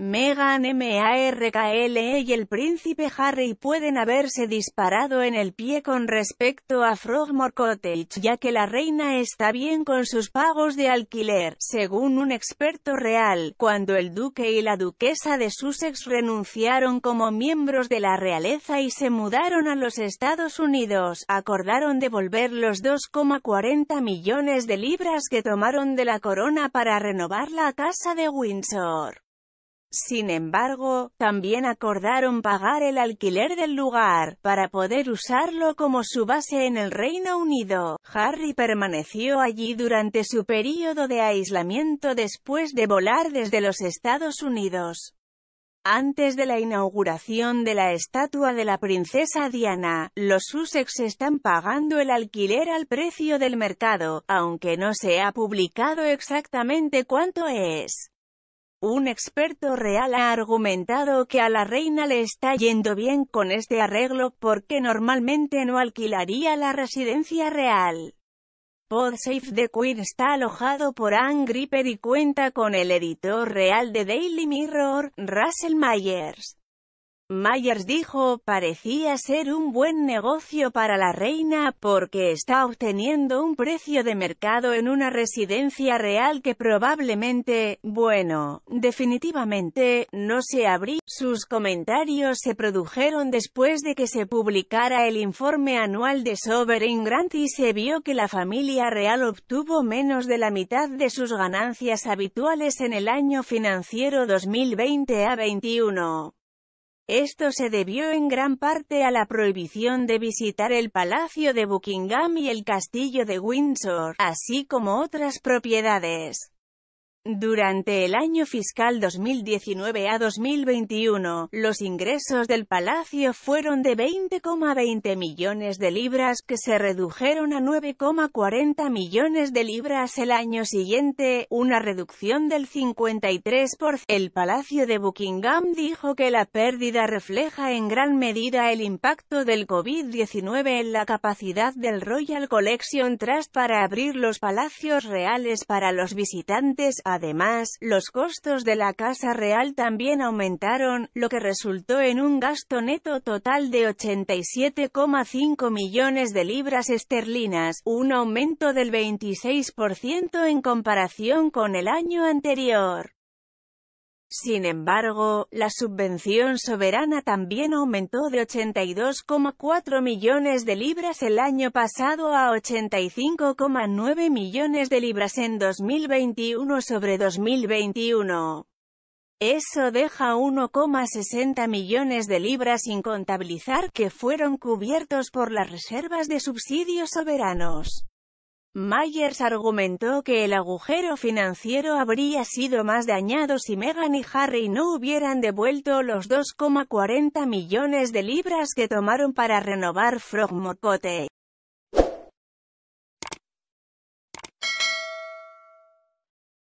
Meghan Markle y el príncipe Harry pueden haberse disparado en el pie con respecto a Frogmore Cottage, ya que la reina está bien con sus pagos de alquiler, según un experto real, cuando el duque y la duquesa de Sussex renunciaron como miembros de la realeza y se mudaron a los Estados Unidos, acordaron devolver los 2,40 millones de libras que tomaron de la corona para renovar la casa de Windsor. Sin embargo, también acordaron pagar el alquiler del lugar, para poder usarlo como su base en el Reino Unido. Harry permaneció allí durante su período de aislamiento después de volar desde los Estados Unidos. Antes de la inauguración de la estatua de la princesa Diana, los Sussex están pagando el alquiler al precio del mercado, aunque no se ha publicado exactamente cuánto es. Un experto real ha argumentado que a la reina le está yendo bien con este arreglo porque normalmente no alquilaría la residencia real. Podsafe the Queen está alojado por Anne Gripper y cuenta con el editor real de Daily Mirror, Russell Myers. Myers dijo, parecía ser un buen negocio para la reina porque está obteniendo un precio de mercado en una residencia real que probablemente, bueno, definitivamente, no se abrió Sus comentarios se produjeron después de que se publicara el informe anual de Sovereign Grant y se vio que la familia real obtuvo menos de la mitad de sus ganancias habituales en el año financiero 2020 a 21. Esto se debió en gran parte a la prohibición de visitar el Palacio de Buckingham y el Castillo de Windsor, así como otras propiedades. Durante el año fiscal 2019 a 2021, los ingresos del Palacio fueron de 20,20 millones de libras, que se redujeron a 9,40 millones de libras el año siguiente, una reducción del 53%. El Palacio de Buckingham dijo que la pérdida refleja en gran medida el impacto del COVID-19 en la capacidad del Royal Collection Trust para abrir los palacios reales para los visitantes, a Además, los costos de la Casa Real también aumentaron, lo que resultó en un gasto neto total de 87,5 millones de libras esterlinas, un aumento del 26% en comparación con el año anterior. Sin embargo, la subvención soberana también aumentó de 82,4 millones de libras el año pasado a 85,9 millones de libras en 2021 sobre 2021. Eso deja 1,60 millones de libras sin contabilizar que fueron cubiertos por las reservas de subsidios soberanos. Myers argumentó que el agujero financiero habría sido más dañado si Meghan y Harry no hubieran devuelto los 2,40 millones de libras que tomaron para renovar Frogmore Cottage.